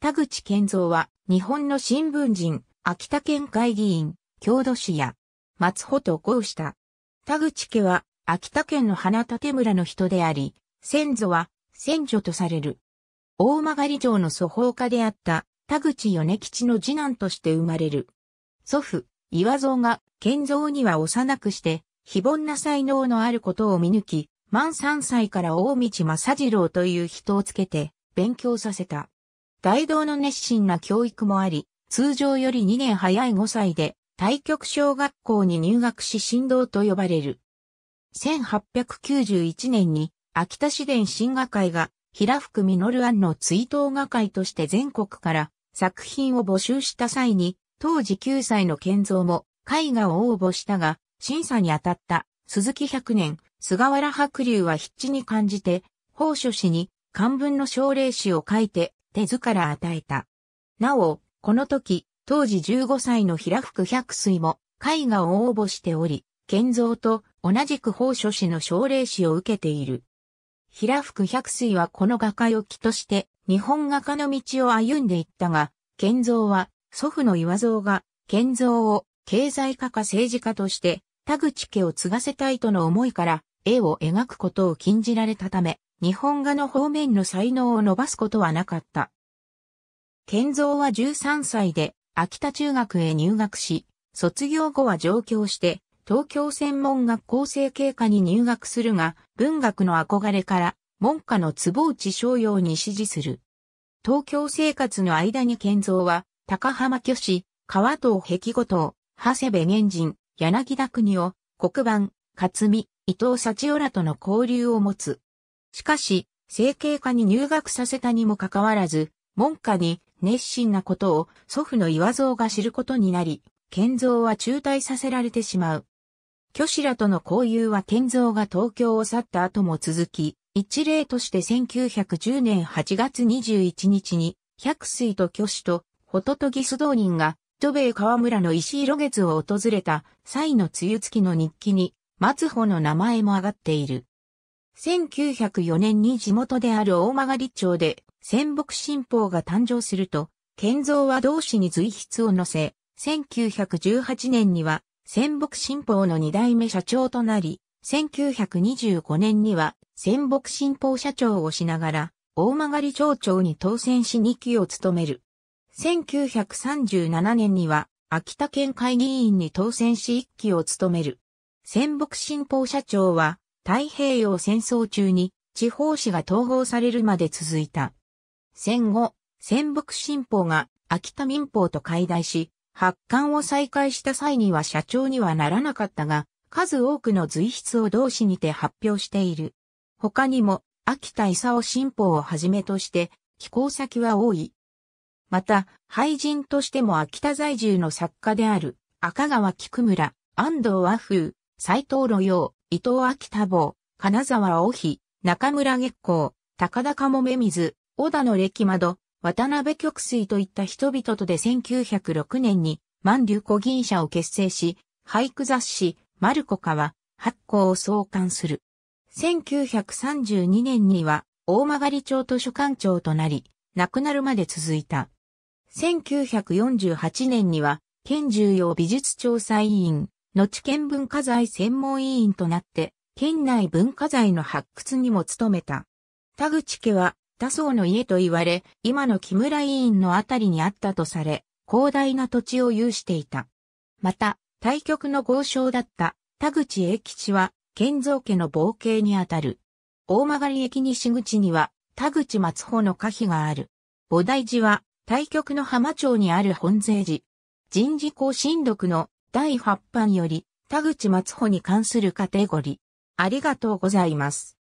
田口健三は、日本の新聞人、秋田県会議員、郷土市や、松穂と合した。田口家は、秋田県の花立村の人であり、先祖は、先祖とされる。大曲城の祖宝家であった、田口米吉の次男として生まれる。祖父、岩蔵が、健三には幼くして、非凡な才能のあることを見抜き、満三歳から大道正次郎という人をつけて、勉強させた。大道の熱心な教育もあり、通常より2年早い5歳で、対局小学校に入学し神道と呼ばれる。1891年に、秋田市伝神画会が、平福実庵の追悼画会として全国から作品を募集した際に、当時9歳の建造も絵画を応募したが、審査に当たった鈴木百年、菅原白龍は筆致に感じて、宝書氏に漢文の奨励誌を書いて手図から与えた。なお、この時、当時15歳の平福百水も絵画を応募しており、建造と同じく宝書士の奨励士を受けている。平福百水はこの画界を起として日本画家の道を歩んでいったが、建造は祖父の岩蔵が建造を経済家か政治家として田口家を継がせたいとの思いから絵を描くことを禁じられたため、日本画の方面の才能を伸ばすことはなかった。建三は13歳で秋田中学へ入学し、卒業後は上京して、東京専門学校生経過に入学するが、文学の憧れから、門下の坪内商用に支持する。東京生活の間に建三は、高浜虚子、川藤壁後藤、長谷部源人、柳田国を、黒板、勝美、伊藤幸代らとの交流を持つ。しかし、整形科に入学させたにもかかわらず、門下に熱心なことを祖父の岩蔵が知ることになり、健蔵は中退させられてしまう。虚子らとの交友は健蔵が東京を去った後も続き、一例として1910年8月21日に、百水と虚子と、ホトトギス道人が、渡米川村の石色月を訪れた際の梅雨月の日記に、松穂の名前も上がっている。1904年に地元である大曲町で仙北新報が誕生すると、建造は同志に随筆を載せ、1918年には仙北新報の二代目社長となり、1925年には仙北新報社長をしながら、大曲町長に当選し2期を務める。1937年には秋田県会議員に当選し1期を務める。仙北新報社長は太平洋戦争中に地方紙が統合されるまで続いた。戦後、戦北新報が秋田民報と解体し、発刊を再開した際には社長にはならなかったが、数多くの随筆を同紙にて発表している。他にも、秋田勲新報をはじめとして、寄稿先は多い。また、俳人としても秋田在住の作家である、赤川菊村、安藤和風、斎藤路洋、伊藤明多坊、金沢尾日、中村月光、高田かもめ水、小田の歴窓、渡辺極水といった人々とで1906年に万流古銀社を結成し、俳句雑誌、マルコカは発行を創刊する。1932年には大曲町図書館長となり、亡くなるまで続いた。1948年には、県重要美術調査委員、後県文化財専門委員となって、県内文化財の発掘にも努めた。田口家は、多層の家と言われ、今の木村委員のあたりにあったとされ、広大な土地を有していた。また、対局の豪商だった田口栄吉は、建造家の冒険にあたる。大曲駅西口には、田口松穂の家碑がある。菩提寺は、対局の浜町にある本税寺。人事公新録の第8版より、田口松穂に関するカテゴリー。ありがとうございます。